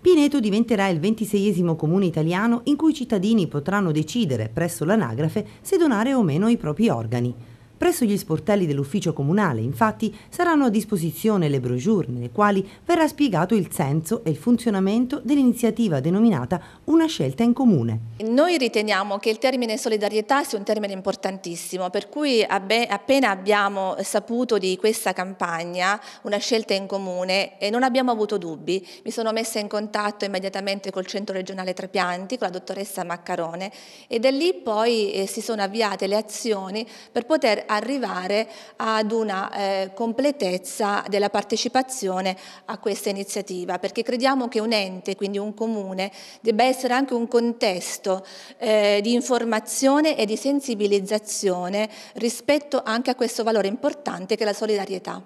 Pineto diventerà il ventiseiesimo comune italiano in cui i cittadini potranno decidere presso l'anagrafe se donare o meno i propri organi. Presso gli sportelli dell'ufficio comunale, infatti, saranno a disposizione le brochure nelle quali verrà spiegato il senso e il funzionamento dell'iniziativa denominata Una scelta in comune. Noi riteniamo che il termine solidarietà sia un termine importantissimo, per cui appena abbiamo saputo di questa campagna, Una scelta in comune, e non abbiamo avuto dubbi. Mi sono messa in contatto immediatamente col centro regionale Trapianti, con la dottoressa Maccarone, e da lì poi eh, si sono avviate le azioni per poter arrivare ad una eh, completezza della partecipazione a questa iniziativa, perché crediamo che un ente, quindi un comune, debba essere anche un contesto eh, di informazione e di sensibilizzazione rispetto anche a questo valore importante che è la solidarietà.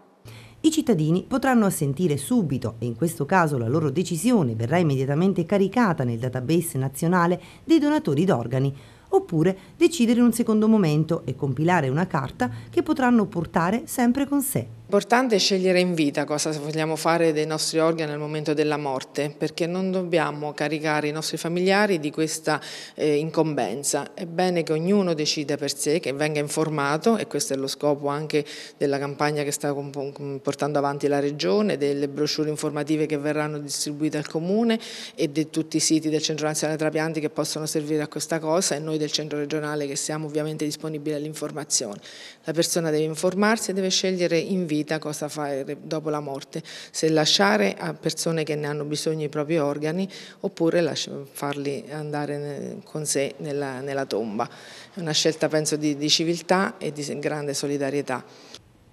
I cittadini potranno assentire subito e in questo caso la loro decisione verrà immediatamente caricata nel database nazionale dei donatori d'organi, oppure decidere in un secondo momento e compilare una carta che potranno portare sempre con sé. L'importante è scegliere in vita cosa vogliamo fare dei nostri organi al momento della morte, perché non dobbiamo caricare i nostri familiari di questa eh, incombenza. È bene che ognuno decida per sé, che venga informato, e questo è lo scopo anche della campagna che sta portando avanti la Regione, delle brochure informative che verranno distribuite al Comune e di tutti i siti del Centro Nazionale Trapianti che possono servire a questa cosa e noi del Centro Regionale che siamo ovviamente disponibili all'informazione. La persona deve informarsi e deve scegliere in vita vita cosa fare dopo la morte, se lasciare a persone che ne hanno bisogno i propri organi oppure farli andare con sé nella, nella tomba. È una scelta penso di, di civiltà e di grande solidarietà.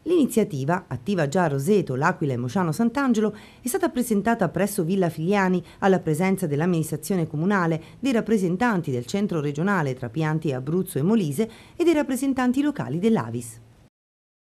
L'iniziativa, attiva già a Roseto, L'Aquila e Mociano Sant'Angelo, è stata presentata presso Villa Filiani alla presenza dell'amministrazione comunale, dei rappresentanti del centro regionale tra Pianti, e Abruzzo e Molise e dei rappresentanti locali dell'Avis.